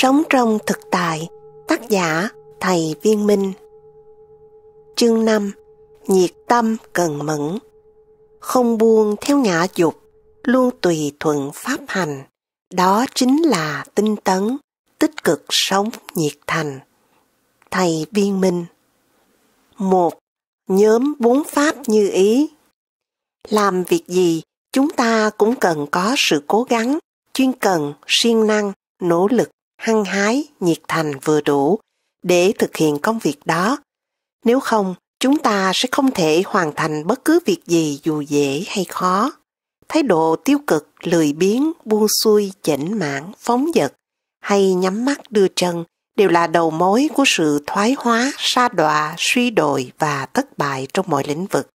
Sống trong thực tại, tác giả Thầy Viên Minh Chương năm Nhiệt tâm cần mẫn Không buông theo ngã dục, luôn tùy thuận pháp hành. Đó chính là tinh tấn, tích cực sống nhiệt thành. Thầy Viên Minh một Nhóm bốn pháp như ý Làm việc gì, chúng ta cũng cần có sự cố gắng, chuyên cần, siêng năng, nỗ lực, hăng hái, nhiệt thành vừa đủ để thực hiện công việc đó. Nếu không, chúng ta sẽ không thể hoàn thành bất cứ việc gì dù dễ hay khó. Thái độ tiêu cực, lười biếng, buông xuôi, chỉnh mãn, phóng dật hay nhắm mắt đưa chân đều là đầu mối của sự thoái hóa, sa đọa, suy đồi và thất bại trong mọi lĩnh vực.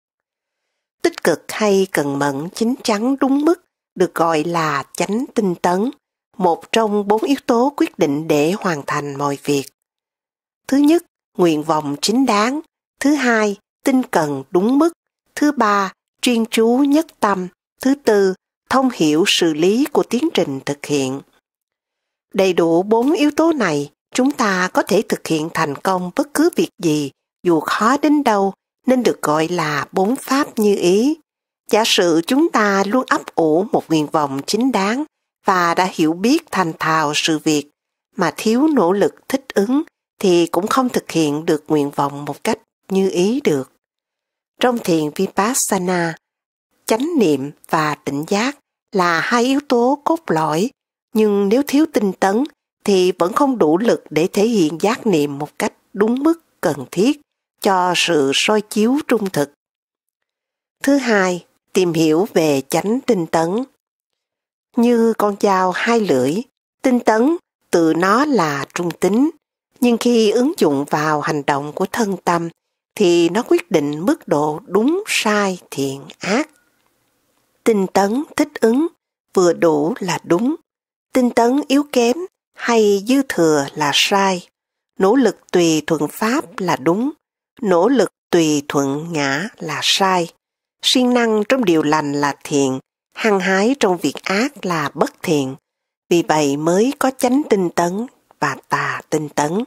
Tích cực hay cần mẫn chính chắn đúng mức được gọi là chánh tinh tấn, một trong bốn yếu tố quyết định để hoàn thành mọi việc. Thứ nhất, nguyện vọng chính đáng. Thứ hai, tinh cần đúng mức. Thứ ba, chuyên chú nhất tâm. Thứ tư, thông hiểu sự lý của tiến trình thực hiện. Đầy đủ bốn yếu tố này, chúng ta có thể thực hiện thành công bất cứ việc gì, dù khó đến đâu, nên được gọi là bốn pháp như ý. Giả sử chúng ta luôn ấp ủ một nguyện vọng chính đáng, và đã hiểu biết thành thạo sự việc mà thiếu nỗ lực thích ứng thì cũng không thực hiện được nguyện vọng một cách như ý được. Trong thiền Vipassana, chánh niệm và tỉnh giác là hai yếu tố cốt lõi, nhưng nếu thiếu tinh tấn thì vẫn không đủ lực để thể hiện giác niệm một cách đúng mức cần thiết cho sự soi chiếu trung thực. Thứ hai, tìm hiểu về chánh tinh tấn như con dao hai lưỡi, tinh tấn tự nó là trung tính, nhưng khi ứng dụng vào hành động của thân tâm thì nó quyết định mức độ đúng sai thiện ác. Tinh tấn thích ứng vừa đủ là đúng, tinh tấn yếu kém hay dư thừa là sai, nỗ lực tùy thuận pháp là đúng, nỗ lực tùy thuận ngã là sai, siêng năng trong điều lành là thiện, hăng hái trong việc ác là bất thiện, vì vậy mới có chánh tinh tấn và tà tinh tấn.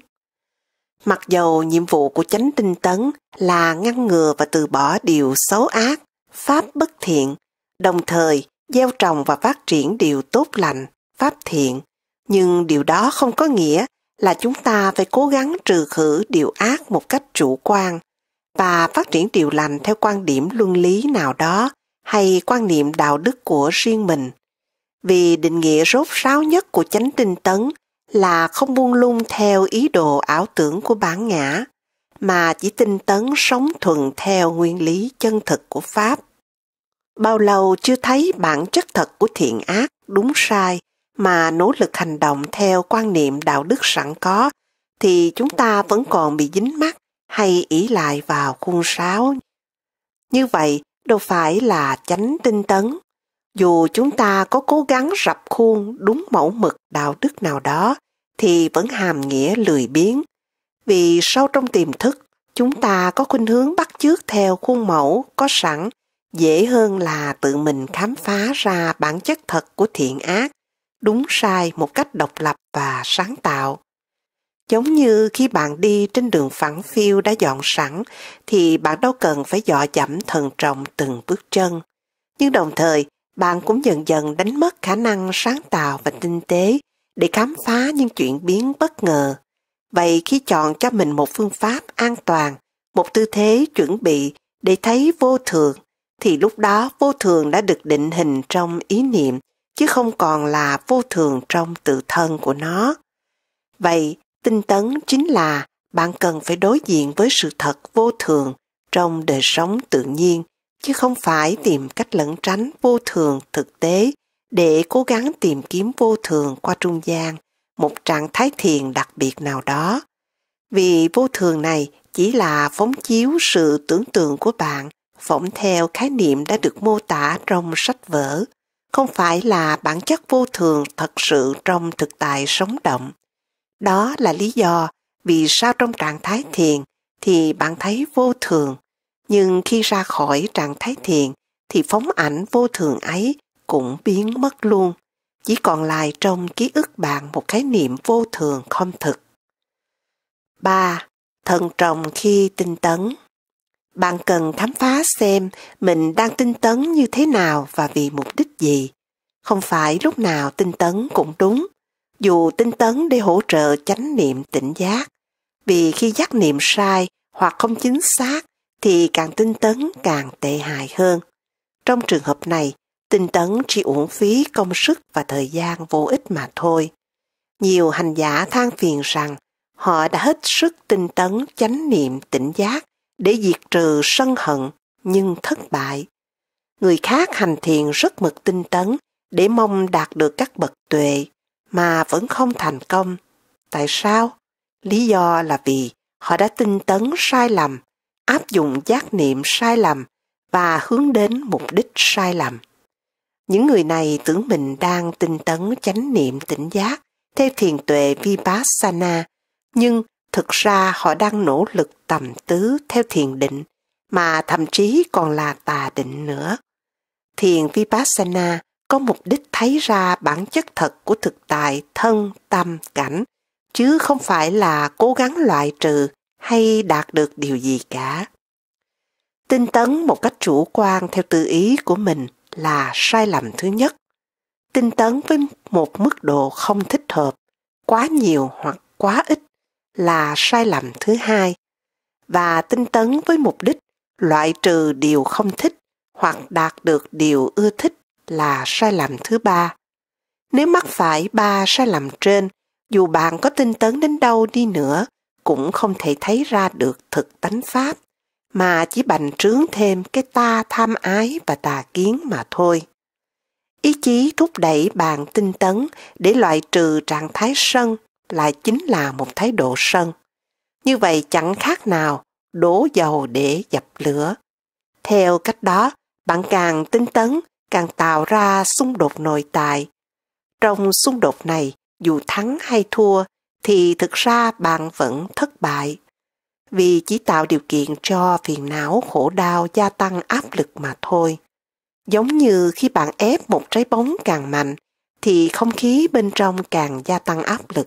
Mặc dầu nhiệm vụ của chánh tinh tấn là ngăn ngừa và từ bỏ điều xấu ác, pháp bất thiện, đồng thời gieo trồng và phát triển điều tốt lành, pháp thiện, nhưng điều đó không có nghĩa là chúng ta phải cố gắng trừ khử điều ác một cách chủ quan và phát triển điều lành theo quan điểm luân lý nào đó hay quan niệm đạo đức của riêng mình. Vì định nghĩa rốt ráo nhất của chánh tinh tấn là không buông lung theo ý đồ ảo tưởng của bản ngã, mà chỉ tinh tấn sống thuần theo nguyên lý chân thực của Pháp. Bao lâu chưa thấy bản chất thật của thiện ác, đúng sai, mà nỗ lực hành động theo quan niệm đạo đức sẵn có, thì chúng ta vẫn còn bị dính mắc hay ỷ lại vào khuôn sáo. Như vậy, đâu phải là chánh tinh tấn. Dù chúng ta có cố gắng rập khuôn đúng mẫu mực đạo đức nào đó, thì vẫn hàm nghĩa lười biếng. Vì sâu trong tiềm thức, chúng ta có khuynh hướng bắt chước theo khuôn mẫu có sẵn, dễ hơn là tự mình khám phá ra bản chất thật của thiện ác, đúng sai một cách độc lập và sáng tạo. Giống như khi bạn đi trên đường phẳng phiêu đã dọn sẵn thì bạn đâu cần phải dọ dẫm thần trọng từng bước chân. Nhưng đồng thời, bạn cũng dần dần đánh mất khả năng sáng tạo và tinh tế để khám phá những chuyển biến bất ngờ. Vậy khi chọn cho mình một phương pháp an toàn, một tư thế chuẩn bị để thấy vô thường, thì lúc đó vô thường đã được định hình trong ý niệm, chứ không còn là vô thường trong tự thân của nó. Vậy, tinh tấn chính là bạn cần phải đối diện với sự thật vô thường trong đời sống tự nhiên chứ không phải tìm cách lẩn tránh vô thường thực tế để cố gắng tìm kiếm vô thường qua trung gian một trạng thái thiền đặc biệt nào đó vì vô thường này chỉ là phóng chiếu sự tưởng tượng của bạn phỏng theo khái niệm đã được mô tả trong sách vở không phải là bản chất vô thường thật sự trong thực tại sống động đó là lý do vì sao trong trạng thái thiền thì bạn thấy vô thường, nhưng khi ra khỏi trạng thái thiền thì phóng ảnh vô thường ấy cũng biến mất luôn, chỉ còn lại trong ký ức bạn một cái niệm vô thường không thực. 3. Thận trọng khi tinh tấn Bạn cần khám phá xem mình đang tinh tấn như thế nào và vì mục đích gì. Không phải lúc nào tinh tấn cũng đúng, dù tinh tấn để hỗ trợ chánh niệm tỉnh giác. Vì khi giác niệm sai hoặc không chính xác thì càng tinh tấn càng tệ hại hơn. Trong trường hợp này, tinh tấn chỉ uổng phí công sức và thời gian vô ích mà thôi. Nhiều hành giả than phiền rằng họ đã hết sức tinh tấn chánh niệm tỉnh giác để diệt trừ sân hận nhưng thất bại. Người khác hành thiền rất mực tinh tấn để mong đạt được các bậc tuệ mà vẫn không thành công. Tại sao? Lý do là vì họ đã tinh tấn sai lầm, áp dụng giác niệm sai lầm và hướng đến mục đích sai lầm. Những người này tưởng mình đang tinh tấn chánh niệm tỉnh giác theo thiền tuệ Vipassana, nhưng thực ra họ đang nỗ lực tầm tứ theo thiền định, mà thậm chí còn là tà định nữa. Thiền Vipassana có mục đích thấy ra bản chất thật của thực tại thân tâm cảnh chứ không phải là cố gắng loại trừ hay đạt được điều gì cả tinh tấn một cách chủ quan theo tự ý của mình là sai lầm thứ nhất tinh tấn với một mức độ không thích hợp quá nhiều hoặc quá ít là sai lầm thứ hai và tinh tấn với mục đích loại trừ điều không thích hoặc đạt được điều ưa thích là sai lầm thứ ba. Nếu mắc phải ba sai lầm trên, dù bạn có tinh tấn đến đâu đi nữa, cũng không thể thấy ra được thực tánh pháp, mà chỉ bành trướng thêm cái ta tham ái và tà kiến mà thôi. Ý chí thúc đẩy bạn tinh tấn để loại trừ trạng thái sân lại chính là một thái độ sân. Như vậy chẳng khác nào đổ dầu để dập lửa. Theo cách đó, bạn càng tinh tấn càng tạo ra xung đột nội tại trong xung đột này dù thắng hay thua thì thực ra bạn vẫn thất bại vì chỉ tạo điều kiện cho phiền não khổ đau gia tăng áp lực mà thôi giống như khi bạn ép một trái bóng càng mạnh thì không khí bên trong càng gia tăng áp lực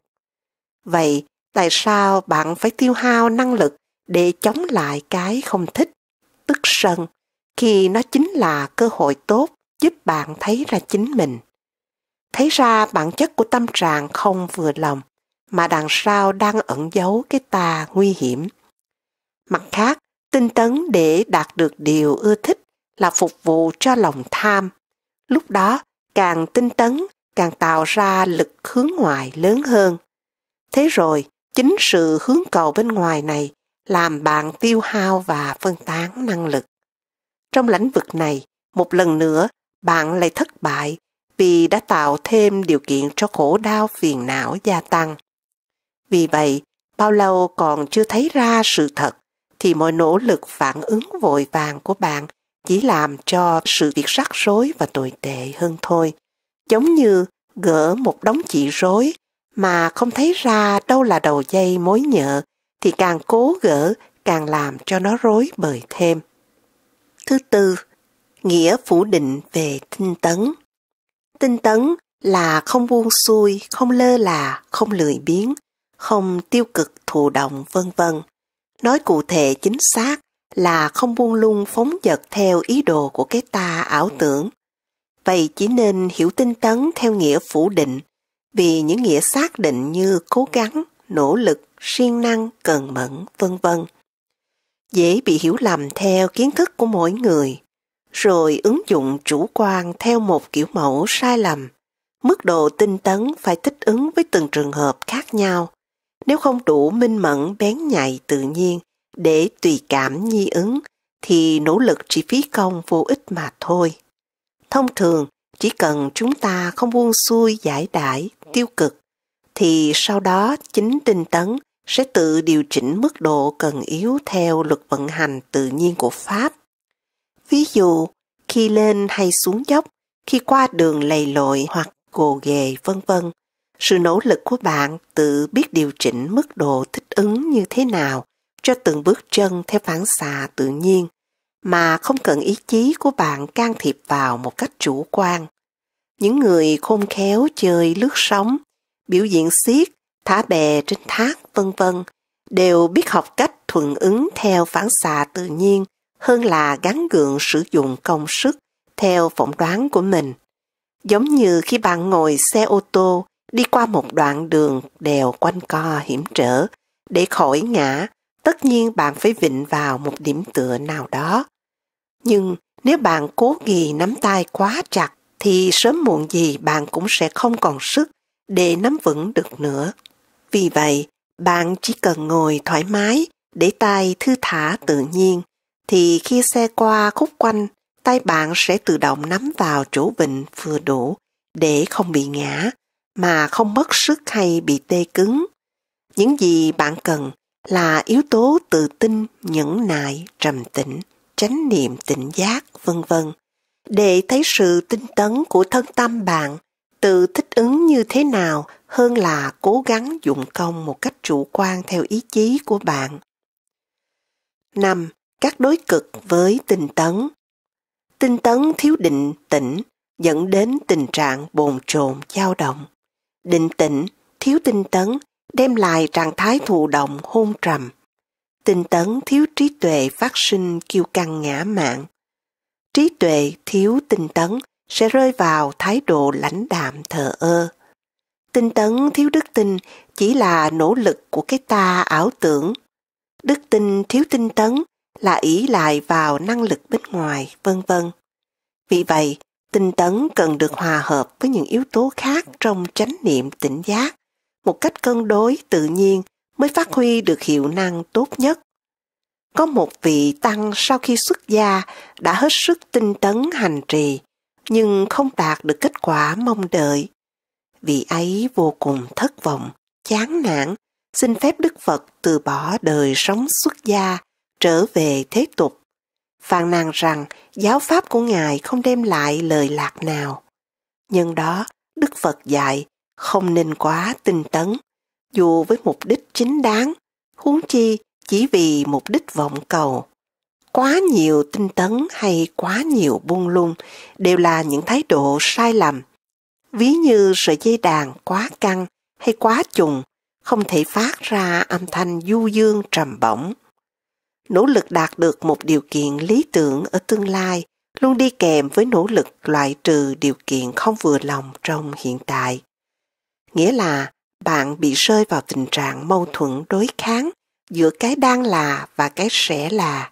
vậy tại sao bạn phải tiêu hao năng lực để chống lại cái không thích tức sân khi nó chính là cơ hội tốt giúp bạn thấy ra chính mình. Thấy ra bản chất của tâm trạng không vừa lòng, mà đằng sau đang ẩn giấu cái tà nguy hiểm. Mặt khác, tinh tấn để đạt được điều ưa thích là phục vụ cho lòng tham. Lúc đó, càng tinh tấn, càng tạo ra lực hướng ngoại lớn hơn. Thế rồi, chính sự hướng cầu bên ngoài này làm bạn tiêu hao và phân tán năng lực. Trong lĩnh vực này, một lần nữa bạn lại thất bại vì đã tạo thêm điều kiện cho khổ đau phiền não gia tăng. Vì vậy, bao lâu còn chưa thấy ra sự thật, thì mọi nỗ lực phản ứng vội vàng của bạn chỉ làm cho sự việc rắc rối và tồi tệ hơn thôi. Giống như gỡ một đống chỉ rối mà không thấy ra đâu là đầu dây mối nhợ, thì càng cố gỡ càng làm cho nó rối bời thêm. Thứ tư, nghĩa phủ định về tinh tấn. Tinh tấn là không buông xuôi, không lơ là, không lười biếng, không tiêu cực thụ động vân vân. Nói cụ thể chính xác là không buông lung phóng dật theo ý đồ của cái ta ảo tưởng. Vậy chỉ nên hiểu tinh tấn theo nghĩa phủ định, vì những nghĩa xác định như cố gắng, nỗ lực, siêng năng, cần mẫn, vân vân. Dễ bị hiểu lầm theo kiến thức của mỗi người rồi ứng dụng chủ quan theo một kiểu mẫu sai lầm. Mức độ tinh tấn phải thích ứng với từng trường hợp khác nhau, nếu không đủ minh mẫn bén nhạy tự nhiên để tùy cảm nhi ứng thì nỗ lực chỉ phí công vô ích mà thôi. Thông thường, chỉ cần chúng ta không buông xuôi giải đãi tiêu cực thì sau đó chính tinh tấn sẽ tự điều chỉnh mức độ cần yếu theo luật vận hành tự nhiên của pháp Ví dụ, khi lên hay xuống dốc, khi qua đường lầy lội hoặc gồ ghề vân vân. Sự nỗ lực của bạn tự biết điều chỉnh mức độ thích ứng như thế nào cho từng bước chân theo phản xạ tự nhiên mà không cần ý chí của bạn can thiệp vào một cách chủ quan. Những người khôn khéo chơi lướt sóng, biểu diễn xiết, thả bè trên thác vân vân đều biết học cách thuận ứng theo phản xạ tự nhiên hơn là gắn gượng sử dụng công sức theo phỏng đoán của mình. Giống như khi bạn ngồi xe ô tô đi qua một đoạn đường đèo quanh co hiểm trở, để khỏi ngã, tất nhiên bạn phải vịnh vào một điểm tựa nào đó. Nhưng nếu bạn cố ghi nắm tay quá chặt thì sớm muộn gì bạn cũng sẽ không còn sức để nắm vững được nữa. Vì vậy, bạn chỉ cần ngồi thoải mái để tay thư thả tự nhiên thì khi xe qua khúc quanh, tay bạn sẽ tự động nắm vào chỗ vịnh vừa đủ để không bị ngã mà không mất sức hay bị tê cứng. Những gì bạn cần là yếu tố tự tin, nhẫn nại, trầm tĩnh, chánh niệm tỉnh giác, vân vân. Để thấy sự tinh tấn của thân tâm bạn tự thích ứng như thế nào hơn là cố gắng dụng công một cách chủ quan theo ý chí của bạn. 5 các đối cực với tinh tấn. Tinh tấn thiếu định tĩnh dẫn đến tình trạng bồn chồn dao động. Định tĩnh thiếu tinh tấn đem lại trạng thái thụ động hôn trầm. Tinh tấn thiếu trí tuệ phát sinh kiêu căng ngã mạn. Trí tuệ thiếu tinh tấn sẽ rơi vào thái độ lãnh đạm thờ ơ. Tinh tấn thiếu đức tin chỉ là nỗ lực của cái ta ảo tưởng. Đức tin thiếu tinh tấn là ý lại vào năng lực bên ngoài, vân vân. Vì vậy, tinh tấn cần được hòa hợp với những yếu tố khác trong chánh niệm tỉnh giác, một cách cân đối tự nhiên mới phát huy được hiệu năng tốt nhất. Có một vị tăng sau khi xuất gia đã hết sức tinh tấn hành trì, nhưng không đạt được kết quả mong đợi. Vị ấy vô cùng thất vọng, chán nản, xin phép Đức Phật từ bỏ đời sống xuất gia trở về thế tục, phàn nàn rằng giáo pháp của Ngài không đem lại lời lạc nào. Nhân đó, Đức Phật dạy không nên quá tinh tấn, dù với mục đích chính đáng, huống chi chỉ vì mục đích vọng cầu. Quá nhiều tinh tấn hay quá nhiều buông lung đều là những thái độ sai lầm. Ví như sợi dây đàn quá căng hay quá trùng, không thể phát ra âm thanh du dương trầm bổng nỗ lực đạt được một điều kiện lý tưởng ở tương lai luôn đi kèm với nỗ lực loại trừ điều kiện không vừa lòng trong hiện tại nghĩa là bạn bị rơi vào tình trạng mâu thuẫn đối kháng giữa cái đang là và cái sẽ là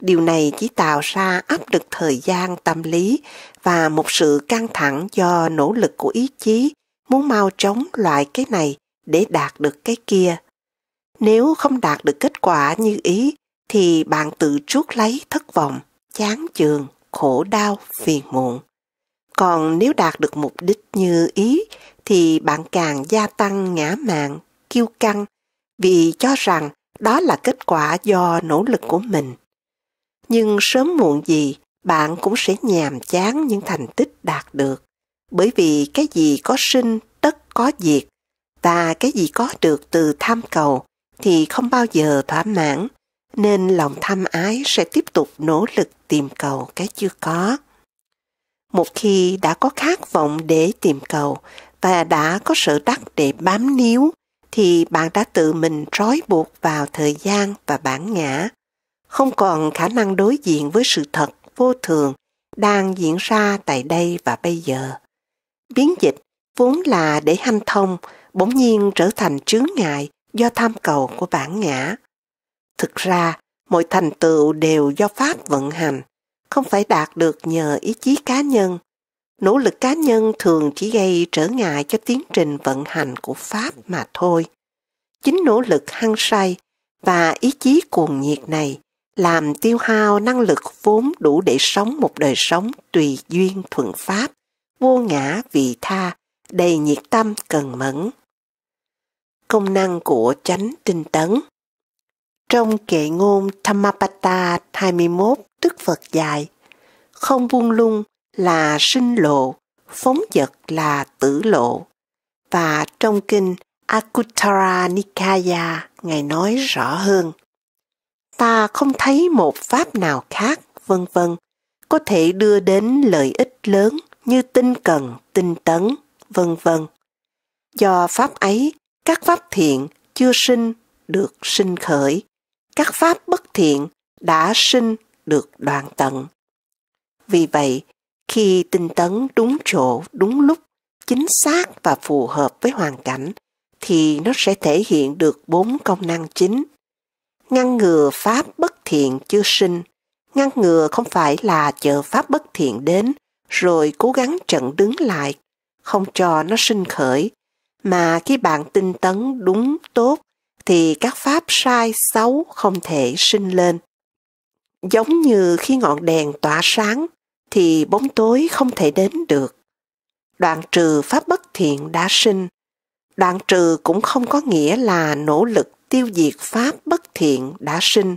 điều này chỉ tạo ra áp lực thời gian tâm lý và một sự căng thẳng do nỗ lực của ý chí muốn mau chóng loại cái này để đạt được cái kia nếu không đạt được kết quả như ý thì bạn tự chuốc lấy thất vọng, chán chường, khổ đau, phiền muộn. Còn nếu đạt được mục đích như ý thì bạn càng gia tăng ngã mạn, kiêu căng vì cho rằng đó là kết quả do nỗ lực của mình. Nhưng sớm muộn gì bạn cũng sẽ nhàm chán những thành tích đạt được bởi vì cái gì có sinh tất có diệt và cái gì có được từ tham cầu thì không bao giờ thỏa mãn nên lòng tham ái sẽ tiếp tục nỗ lực tìm cầu cái chưa có. Một khi đã có khát vọng để tìm cầu và đã có sự đắc để bám níu, thì bạn đã tự mình trói buộc vào thời gian và bản ngã, không còn khả năng đối diện với sự thật vô thường đang diễn ra tại đây và bây giờ. Biến dịch vốn là để hanh thông, bỗng nhiên trở thành chướng ngại do tham cầu của bản ngã Thực ra, mọi thành tựu đều do Pháp vận hành, không phải đạt được nhờ ý chí cá nhân. Nỗ lực cá nhân thường chỉ gây trở ngại cho tiến trình vận hành của Pháp mà thôi. Chính nỗ lực hăng say và ý chí cuồng nhiệt này làm tiêu hao năng lực vốn đủ để sống một đời sống tùy duyên thuận Pháp, vô ngã vị tha, đầy nhiệt tâm cần mẫn. Công năng của chánh tinh tấn trong kệ ngôn Thamapata 21, Đức Phật dạy, không buông lung là sinh lộ, phóng dật là tử lộ. Và trong kinh akutara Nikaya, Ngài nói rõ hơn. Ta không thấy một pháp nào khác, vân vân, có thể đưa đến lợi ích lớn như tinh cần, tinh tấn, vân vân. Do pháp ấy, các pháp thiện chưa sinh được sinh khởi, các pháp bất thiện đã sinh được đoạn tận. Vì vậy, khi tinh tấn đúng chỗ, đúng lúc, chính xác và phù hợp với hoàn cảnh, thì nó sẽ thể hiện được bốn công năng chính. Ngăn ngừa pháp bất thiện chưa sinh. Ngăn ngừa không phải là chờ pháp bất thiện đến, rồi cố gắng trận đứng lại, không cho nó sinh khởi. Mà khi bạn tinh tấn đúng tốt, thì các pháp sai xấu không thể sinh lên. Giống như khi ngọn đèn tỏa sáng thì bóng tối không thể đến được. Đoạn trừ pháp bất thiện đã sinh. Đoạn trừ cũng không có nghĩa là nỗ lực tiêu diệt pháp bất thiện đã sinh,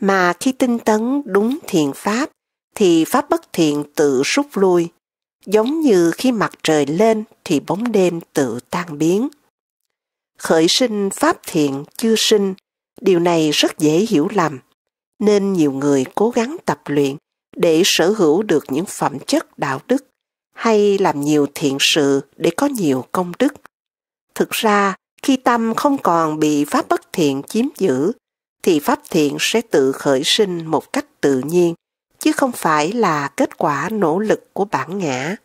mà khi tinh tấn đúng thiện pháp thì pháp bất thiện tự rút lui, giống như khi mặt trời lên thì bóng đêm tự tan biến khởi sinh pháp thiện chưa sinh, điều này rất dễ hiểu lầm, nên nhiều người cố gắng tập luyện để sở hữu được những phẩm chất đạo đức hay làm nhiều thiện sự để có nhiều công đức. Thực ra, khi tâm không còn bị pháp bất thiện chiếm giữ, thì pháp thiện sẽ tự khởi sinh một cách tự nhiên, chứ không phải là kết quả nỗ lực của bản ngã.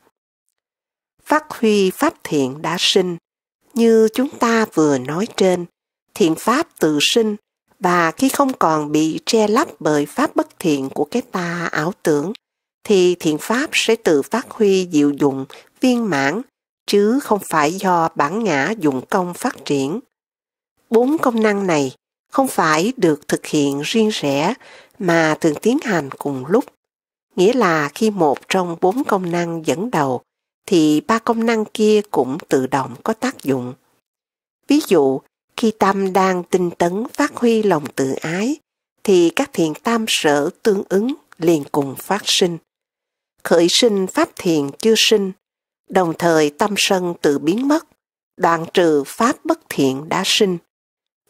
Phát huy pháp thiện đã sinh, như chúng ta vừa nói trên, thiện pháp tự sinh và khi không còn bị che lấp bởi pháp bất thiện của cái ta ảo tưởng, thì thiện pháp sẽ tự phát huy diệu dụng, viên mãn, chứ không phải do bản ngã dụng công phát triển. Bốn công năng này không phải được thực hiện riêng rẽ mà thường tiến hành cùng lúc, nghĩa là khi một trong bốn công năng dẫn đầu thì ba công năng kia cũng tự động có tác dụng. Ví dụ, khi tâm đang tinh tấn phát huy lòng tự ái, thì các thiền tam sở tương ứng liền cùng phát sinh. Khởi sinh pháp thiền chưa sinh, đồng thời tâm sân tự biến mất, đoạn trừ pháp bất thiện đã sinh,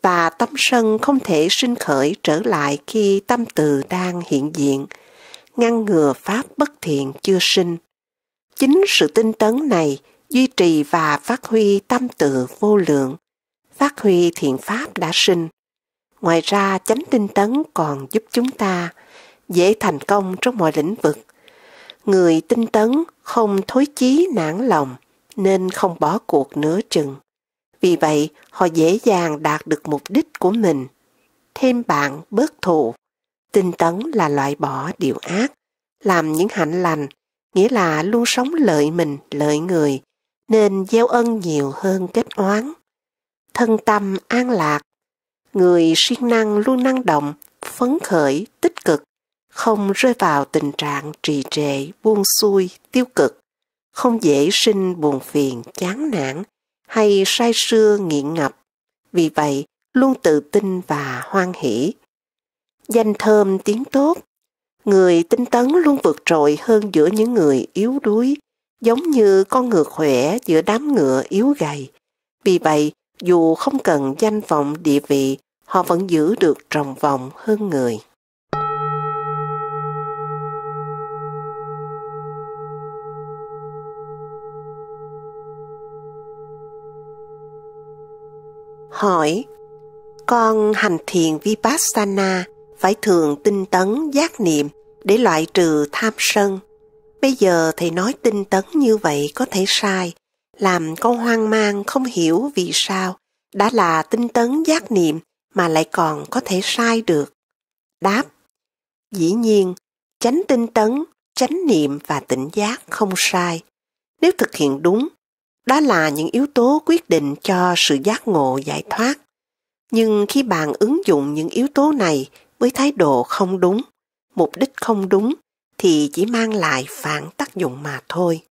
và tâm sân không thể sinh khởi trở lại khi tâm từ đang hiện diện, ngăn ngừa pháp bất thiện chưa sinh Chính sự tinh tấn này duy trì và phát huy tâm tự vô lượng, phát huy thiện pháp đã sinh. Ngoài ra, chánh tinh tấn còn giúp chúng ta dễ thành công trong mọi lĩnh vực. Người tinh tấn không thối chí nản lòng nên không bỏ cuộc nửa chừng. Vì vậy, họ dễ dàng đạt được mục đích của mình. Thêm bạn bớt thù. Tinh tấn là loại bỏ điều ác, làm những hạnh lành nghĩa là luôn sống lợi mình, lợi người, nên gieo ân nhiều hơn kết oán. Thân tâm an lạc, người siêng năng luôn năng động, phấn khởi, tích cực, không rơi vào tình trạng trì trệ, buông xuôi, tiêu cực, không dễ sinh buồn phiền, chán nản hay say sưa nghiện ngập. Vì vậy, luôn tự tin và hoan hỷ. Danh thơm tiếng tốt, Người tinh tấn luôn vượt trội hơn giữa những người yếu đuối, giống như con ngựa khỏe giữa đám ngựa yếu gầy. Vì vậy, dù không cần danh vọng địa vị, họ vẫn giữ được trồng vòng hơn người. Hỏi, con hành thiền Vipassana phải thường tinh tấn giác niệm để loại trừ tham sân. Bây giờ thầy nói tinh tấn như vậy có thể sai, làm con hoang mang không hiểu vì sao đã là tinh tấn giác niệm mà lại còn có thể sai được. Đáp Dĩ nhiên, tránh tinh tấn, tránh niệm và tỉnh giác không sai. Nếu thực hiện đúng, đó là những yếu tố quyết định cho sự giác ngộ giải thoát. Nhưng khi bạn ứng dụng những yếu tố này với thái độ không đúng, mục đích không đúng thì chỉ mang lại phản tác dụng mà thôi.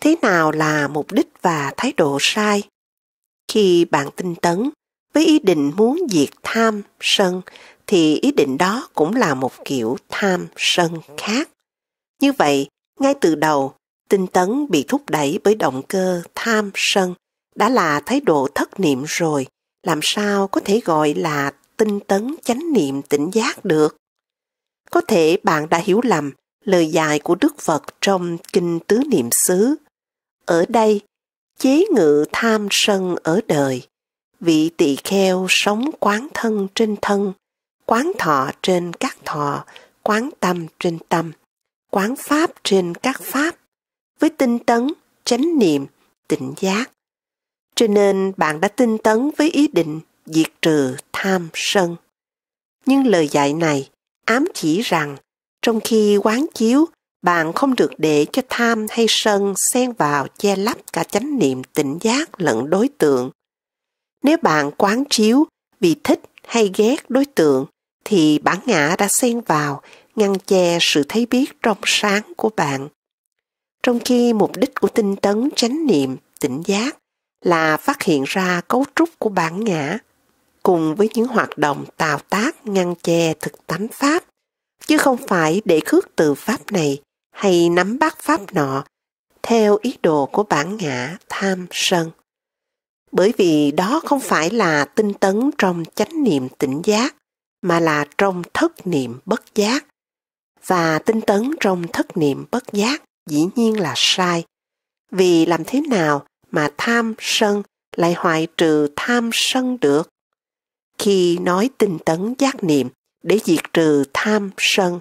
Thế nào là mục đích và thái độ sai? Khi bạn tinh tấn với ý định muốn diệt tham, sân thì ý định đó cũng là một kiểu tham, sân khác. Như vậy, ngay từ đầu, tinh tấn bị thúc đẩy bởi động cơ tham, sân đã là thái độ thất niệm rồi, làm sao có thể gọi là tinh tấn chánh niệm tỉnh giác được? Có thể bạn đã hiểu lầm lời dạy của Đức Phật trong Kinh Tứ Niệm xứ. Ở đây, chế ngự tham sân ở đời, vị tỳ kheo sống quán thân trên thân, quán thọ trên các thọ, quán tâm trên tâm, quán pháp trên các pháp, với tinh tấn, chánh niệm, tỉnh giác. Cho nên bạn đã tinh tấn với ý định diệt trừ tham sân. Nhưng lời dạy này ám chỉ rằng trong khi quán chiếu bạn không được để cho tham hay sân xen vào che lấp cả chánh niệm tỉnh giác lẫn đối tượng nếu bạn quán chiếu vì thích hay ghét đối tượng thì bản ngã đã xen vào ngăn che sự thấy biết trong sáng của bạn trong khi mục đích của tinh tấn chánh niệm tỉnh giác là phát hiện ra cấu trúc của bản ngã cùng với những hoạt động tào tác ngăn che thực tánh Pháp, chứ không phải để khước từ Pháp này hay nắm bắt Pháp nọ theo ý đồ của bản ngã tham sân. Bởi vì đó không phải là tinh tấn trong chánh niệm tỉnh giác, mà là trong thất niệm bất giác. Và tinh tấn trong thất niệm bất giác dĩ nhiên là sai. Vì làm thế nào mà tham sân lại hoại trừ tham sân được? khi nói tinh tấn giác niệm để diệt trừ tham sân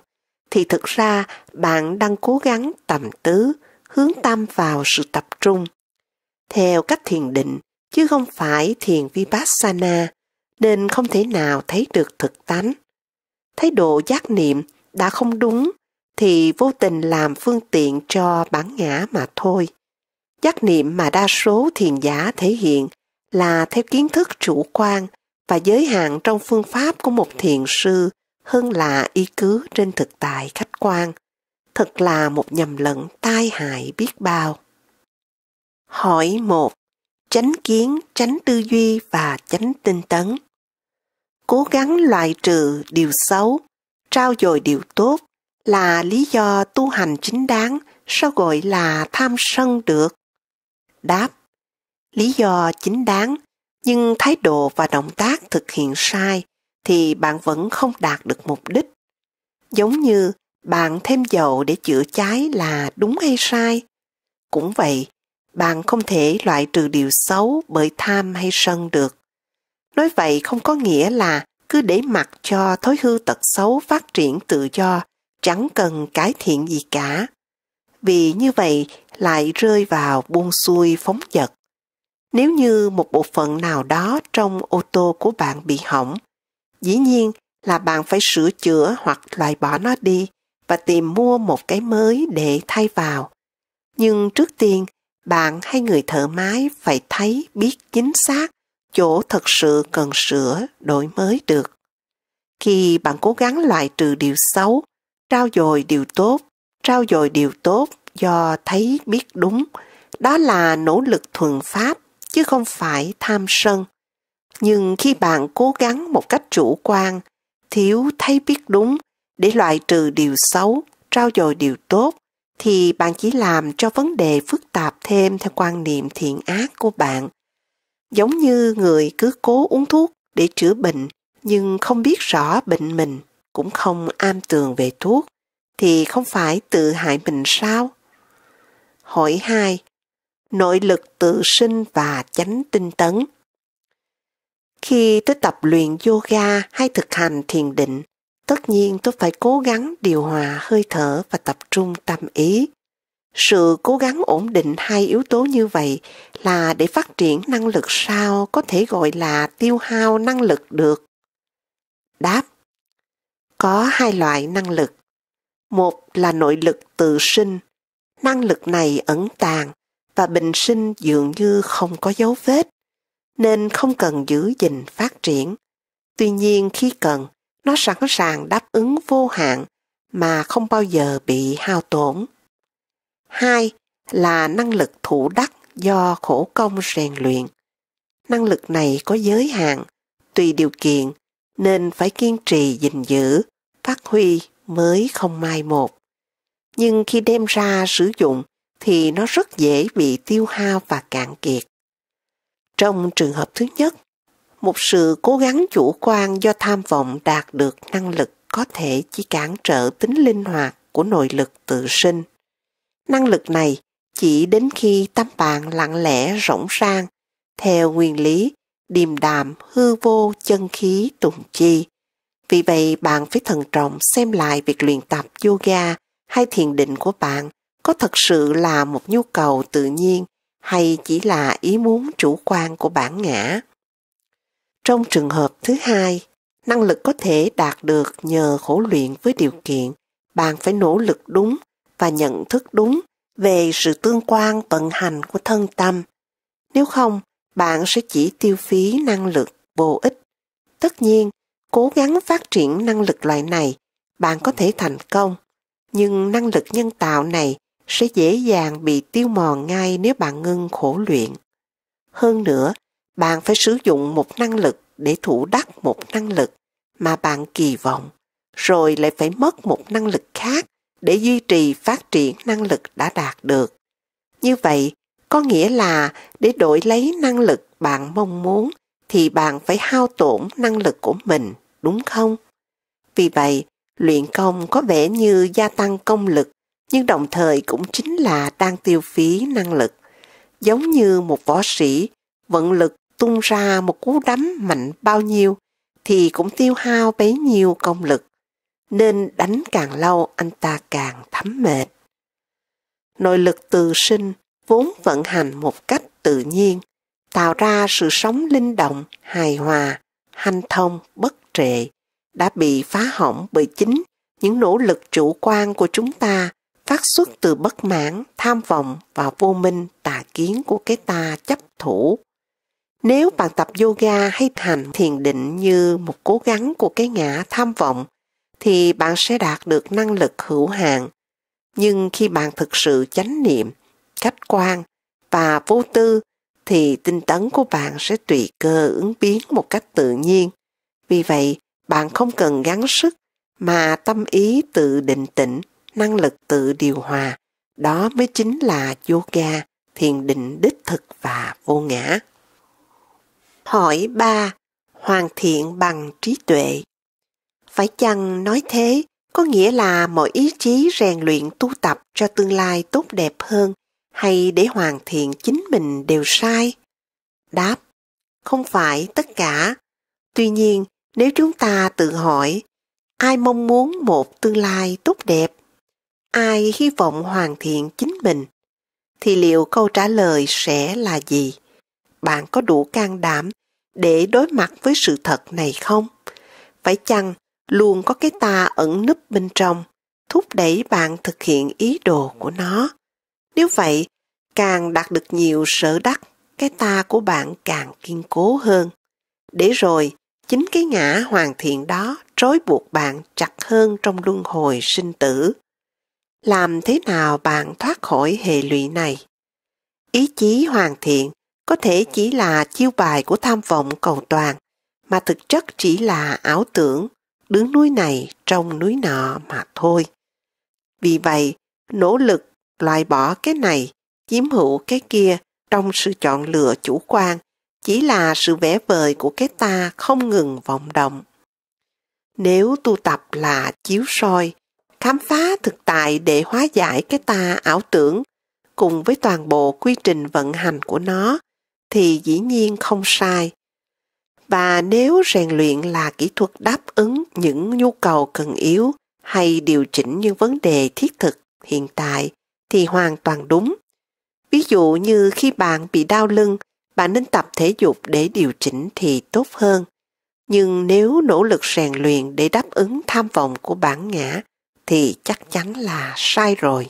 thì thực ra bạn đang cố gắng tầm tứ hướng tâm vào sự tập trung theo cách thiền định chứ không phải thiền vipassana nên không thể nào thấy được thực tánh thái độ giác niệm đã không đúng thì vô tình làm phương tiện cho bản ngã mà thôi giác niệm mà đa số thiền giả thể hiện là theo kiến thức chủ quan và giới hạn trong phương pháp của một thiền sư hơn là ý cứ trên thực tại khách quan thật là một nhầm lẫn tai hại biết bao hỏi một tránh kiến tránh tư duy và tránh tinh tấn cố gắng loại trừ điều xấu trao dồi điều tốt là lý do tu hành chính đáng sao gọi là tham sân được đáp lý do chính đáng nhưng thái độ và động tác thực hiện sai thì bạn vẫn không đạt được mục đích. Giống như bạn thêm dầu để chữa cháy là đúng hay sai. Cũng vậy, bạn không thể loại trừ điều xấu bởi tham hay sân được. Nói vậy không có nghĩa là cứ để mặc cho thói hư tật xấu phát triển tự do, chẳng cần cải thiện gì cả. Vì như vậy lại rơi vào buông xuôi phóng dật. Nếu như một bộ phận nào đó trong ô tô của bạn bị hỏng, dĩ nhiên là bạn phải sửa chữa hoặc loại bỏ nó đi và tìm mua một cái mới để thay vào. Nhưng trước tiên, bạn hay người thợ máy phải thấy biết chính xác chỗ thật sự cần sửa, đổi mới được. Khi bạn cố gắng loại trừ điều xấu, trao dồi điều tốt, trao dồi điều tốt do thấy biết đúng, đó là nỗ lực thuần pháp chứ không phải tham sân nhưng khi bạn cố gắng một cách chủ quan thiếu thấy biết đúng để loại trừ điều xấu trao dồi điều tốt thì bạn chỉ làm cho vấn đề phức tạp thêm theo quan niệm thiện ác của bạn giống như người cứ cố uống thuốc để chữa bệnh nhưng không biết rõ bệnh mình cũng không am tường về thuốc thì không phải tự hại mình sao hỏi hai nội lực tự sinh và chánh tinh tấn. Khi tôi tập luyện yoga hay thực hành thiền định, tất nhiên tôi phải cố gắng điều hòa hơi thở và tập trung tâm ý. Sự cố gắng ổn định hai yếu tố như vậy là để phát triển năng lực sao có thể gọi là tiêu hao năng lực được. Đáp Có hai loại năng lực. Một là nội lực tự sinh. Năng lực này ẩn tàng, và bình sinh dường như không có dấu vết, nên không cần giữ gìn phát triển. Tuy nhiên khi cần, nó sẵn sàng đáp ứng vô hạn mà không bao giờ bị hao tổn. Hai là năng lực thủ đắc do khổ công rèn luyện. Năng lực này có giới hạn, tùy điều kiện, nên phải kiên trì gìn giữ, phát huy mới không mai một. Nhưng khi đem ra sử dụng thì nó rất dễ bị tiêu hao và cạn kiệt. Trong trường hợp thứ nhất, một sự cố gắng chủ quan do tham vọng đạt được năng lực có thể chỉ cản trở tính linh hoạt của nội lực tự sinh. Năng lực này chỉ đến khi tâm bạn lặng lẽ rỗng sang, theo nguyên lý điềm đạm hư vô chân khí tùng chi. Vì vậy bạn phải thận trọng xem lại việc luyện tập yoga hay thiền định của bạn có thật sự là một nhu cầu tự nhiên hay chỉ là ý muốn chủ quan của bản ngã. Trong trường hợp thứ hai, năng lực có thể đạt được nhờ khổ luyện với điều kiện bạn phải nỗ lực đúng và nhận thức đúng về sự tương quan vận hành của thân tâm. Nếu không, bạn sẽ chỉ tiêu phí năng lực vô ích. Tất nhiên, cố gắng phát triển năng lực loại này, bạn có thể thành công. Nhưng năng lực nhân tạo này sẽ dễ dàng bị tiêu mòn ngay nếu bạn ngưng khổ luyện. Hơn nữa, bạn phải sử dụng một năng lực để thủ đắc một năng lực mà bạn kỳ vọng, rồi lại phải mất một năng lực khác để duy trì phát triển năng lực đã đạt được. Như vậy, có nghĩa là để đổi lấy năng lực bạn mong muốn thì bạn phải hao tổn năng lực của mình, đúng không? Vì vậy, luyện công có vẻ như gia tăng công lực nhưng đồng thời cũng chính là đang tiêu phí năng lực. Giống như một võ sĩ, vận lực tung ra một cú đấm mạnh bao nhiêu thì cũng tiêu hao bấy nhiêu công lực. Nên đánh càng lâu anh ta càng thấm mệt. Nội lực từ sinh vốn vận hành một cách tự nhiên, tạo ra sự sống linh động, hài hòa, hanh thông, bất trệ, đã bị phá hỏng bởi chính những nỗ lực chủ quan của chúng ta phát xuất từ bất mãn, tham vọng và vô minh tà kiến của cái ta chấp thủ. Nếu bạn tập yoga hay hành thiền định như một cố gắng của cái ngã tham vọng, thì bạn sẽ đạt được năng lực hữu hạn. Nhưng khi bạn thực sự chánh niệm, khách quan và vô tư, thì tinh tấn của bạn sẽ tùy cơ ứng biến một cách tự nhiên. Vì vậy, bạn không cần gắng sức mà tâm ý tự định tĩnh năng lực tự điều hòa, đó mới chính là yoga, thiền định đích thực và vô ngã. Hỏi 3. Hoàn thiện bằng trí tuệ Phải chăng nói thế, có nghĩa là mọi ý chí rèn luyện tu tập cho tương lai tốt đẹp hơn hay để hoàn thiện chính mình đều sai? Đáp, không phải tất cả. Tuy nhiên, nếu chúng ta tự hỏi, ai mong muốn một tương lai tốt đẹp? ai hy vọng hoàn thiện chính mình, thì liệu câu trả lời sẽ là gì? Bạn có đủ can đảm để đối mặt với sự thật này không? Phải chăng luôn có cái ta ẩn nấp bên trong, thúc đẩy bạn thực hiện ý đồ của nó? Nếu vậy, càng đạt được nhiều sở đắc, cái ta của bạn càng kiên cố hơn. Để rồi, chính cái ngã hoàn thiện đó trói buộc bạn chặt hơn trong luân hồi sinh tử làm thế nào bạn thoát khỏi hệ lụy này. Ý chí hoàn thiện có thể chỉ là chiêu bài của tham vọng cầu toàn, mà thực chất chỉ là ảo tưởng, đứng núi này trong núi nọ mà thôi. Vì vậy, nỗ lực loại bỏ cái này, chiếm hữu cái kia trong sự chọn lựa chủ quan chỉ là sự vẽ vời của cái ta không ngừng vọng động. Nếu tu tập là chiếu soi, khám phá thực tại để hóa giải cái ta ảo tưởng cùng với toàn bộ quy trình vận hành của nó thì dĩ nhiên không sai và nếu rèn luyện là kỹ thuật đáp ứng những nhu cầu cần yếu hay điều chỉnh những vấn đề thiết thực hiện tại thì hoàn toàn đúng ví dụ như khi bạn bị đau lưng bạn nên tập thể dục để điều chỉnh thì tốt hơn nhưng nếu nỗ lực rèn luyện để đáp ứng tham vọng của bản ngã thì chắc chắn là sai rồi.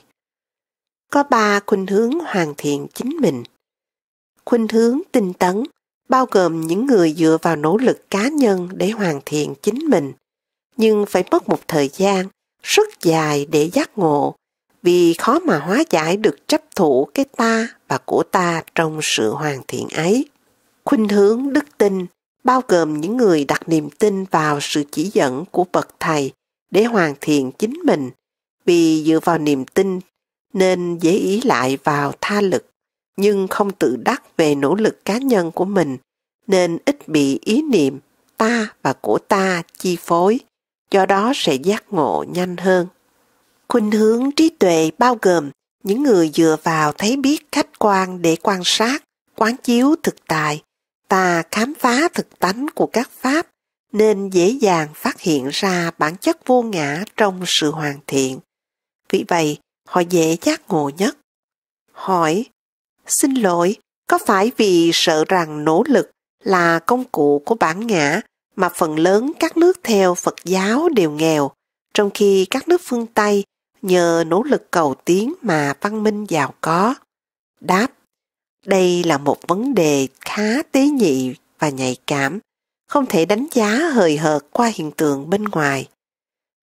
Có ba khuynh hướng hoàn thiện chính mình. Khuynh hướng tinh tấn bao gồm những người dựa vào nỗ lực cá nhân để hoàn thiện chính mình, nhưng phải mất một thời gian rất dài để giác ngộ vì khó mà hóa giải được chấp thủ cái ta và của ta trong sự hoàn thiện ấy. Khuynh hướng đức tin bao gồm những người đặt niềm tin vào sự chỉ dẫn của bậc thầy để hoàn thiện chính mình vì dựa vào niềm tin nên dễ ý lại vào tha lực nhưng không tự đắc về nỗ lực cá nhân của mình nên ít bị ý niệm ta và của ta chi phối do đó sẽ giác ngộ nhanh hơn khuynh hướng trí tuệ bao gồm những người dựa vào thấy biết khách quan để quan sát quán chiếu thực tại và khám phá thực tánh của các pháp nên dễ dàng phát hiện ra bản chất vô ngã trong sự hoàn thiện. Vì vậy, họ dễ giác ngộ nhất. Hỏi, xin lỗi, có phải vì sợ rằng nỗ lực là công cụ của bản ngã mà phần lớn các nước theo Phật giáo đều nghèo, trong khi các nước phương Tây nhờ nỗ lực cầu tiến mà văn minh giàu có? Đáp, đây là một vấn đề khá tế nhị và nhạy cảm không thể đánh giá hời hợt qua hiện tượng bên ngoài.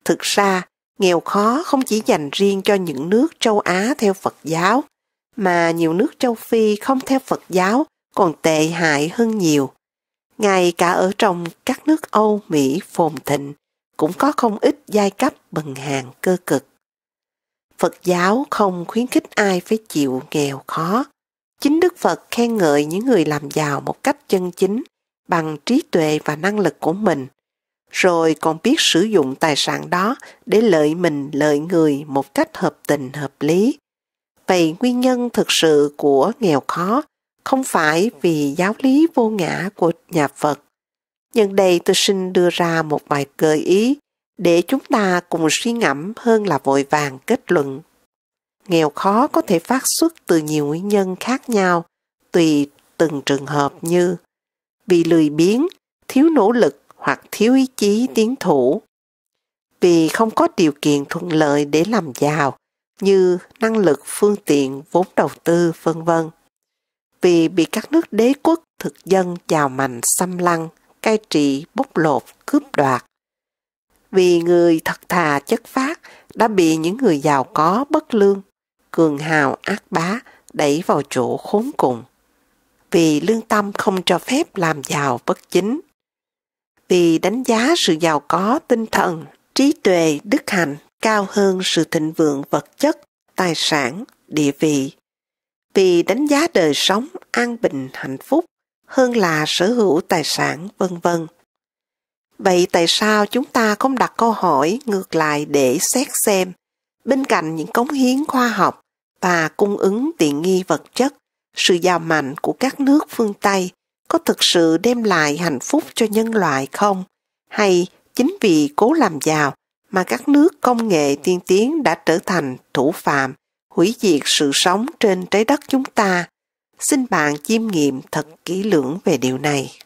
Thực ra, nghèo khó không chỉ dành riêng cho những nước châu Á theo Phật giáo, mà nhiều nước châu Phi không theo Phật giáo còn tệ hại hơn nhiều. Ngay cả ở trong các nước Âu, Mỹ phồn thịnh, cũng có không ít giai cấp bần hàng cơ cực. Phật giáo không khuyến khích ai phải chịu nghèo khó. Chính Đức Phật khen ngợi những người làm giàu một cách chân chính bằng trí tuệ và năng lực của mình rồi còn biết sử dụng tài sản đó để lợi mình lợi người một cách hợp tình hợp lý vậy nguyên nhân thực sự của nghèo khó không phải vì giáo lý vô ngã của nhà phật nhân đây tôi xin đưa ra một bài gợi ý để chúng ta cùng suy ngẫm hơn là vội vàng kết luận nghèo khó có thể phát xuất từ nhiều nguyên nhân khác nhau tùy từng trường hợp như vì lười biếng, thiếu nỗ lực hoặc thiếu ý chí tiến thủ. Vì không có điều kiện thuận lợi để làm giàu, như năng lực, phương tiện, vốn đầu tư, vân vân. Vì bị các nước đế quốc thực dân chào mạnh xâm lăng, cai trị, bóc lột, cướp đoạt. Vì người thật thà chất phát đã bị những người giàu có bất lương, cường hào ác bá đẩy vào chỗ khốn cùng vì lương tâm không cho phép làm giàu bất chính. Vì đánh giá sự giàu có tinh thần, trí tuệ, đức hạnh cao hơn sự thịnh vượng vật chất, tài sản, địa vị. Vì đánh giá đời sống an bình hạnh phúc hơn là sở hữu tài sản vân vân. Vậy tại sao chúng ta không đặt câu hỏi ngược lại để xét xem bên cạnh những cống hiến khoa học và cung ứng tiện nghi vật chất sự giàu mạnh của các nước phương Tây có thực sự đem lại hạnh phúc cho nhân loại không? Hay chính vì cố làm giàu mà các nước công nghệ tiên tiến đã trở thành thủ phạm, hủy diệt sự sống trên trái đất chúng ta? Xin bạn chiêm nghiệm thật kỹ lưỡng về điều này.